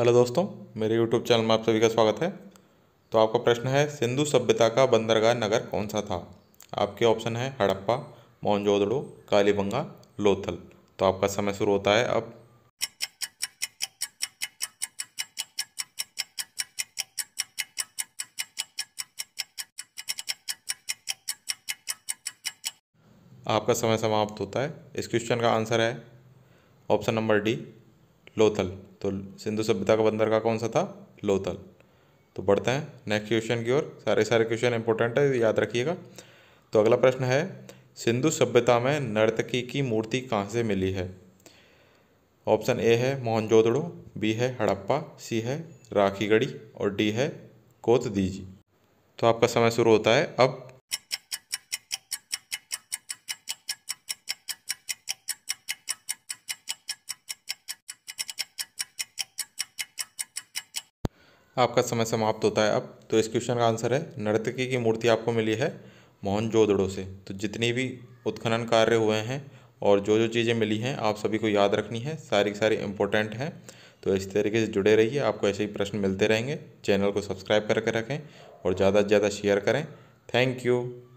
hello दोस्तों मेरे YouTube channel में आप सभी का स्वागत है तो आपका प्रश्न है सिंधु सभ्यता का बंदरगाह नगर कौन सा था आपके ऑप्शन है हड़प्पा मोहनजोदड़ो कालीबंगा लोथल तो आपका समय शुरू होता है अब आपका समय समाप्त होता है इस क्वेश्चन का आंसर है ऑप्शन नंबर डी लोथल तो सिंधु सभ्यता का बंदरगाह कौन सा था लोथल तो बढ़ते हैं नेक्स्ट क्वेश्चन की ओर सारे सारे क्वेश्चन इंपॉर्टेंट है याद रखिएगा तो अगला प्रश्न है सिंधु सभ्यता में नर्तकी की मूर्ति कहाँ से मिली है ऑप्शन ए है मोहनजोदड़ो बी है हड़प्पा सी है राखीगढ़ी और डी है कोतदीजी तो आपका समय शुरू होता है अब आपका समय समाप्त होता है अब तो इस क्वेश्चन का आंसर है नर्तकी की मूर्ति आपको मिली है जोदड़ो से तो जितनी भी उत्खनन कार्य हुए हैं और जो जो चीज़ें मिली हैं आप सभी को याद रखनी है सारी की सारी इंपॉर्टेंट हैं तो इस तरीके से जुड़े रहिए आपको ऐसे ही प्रश्न मिलते रहेंगे चैनल को सब्सक्राइब करके रखें और ज़्यादा से ज़्यादा शेयर करें थैंक यू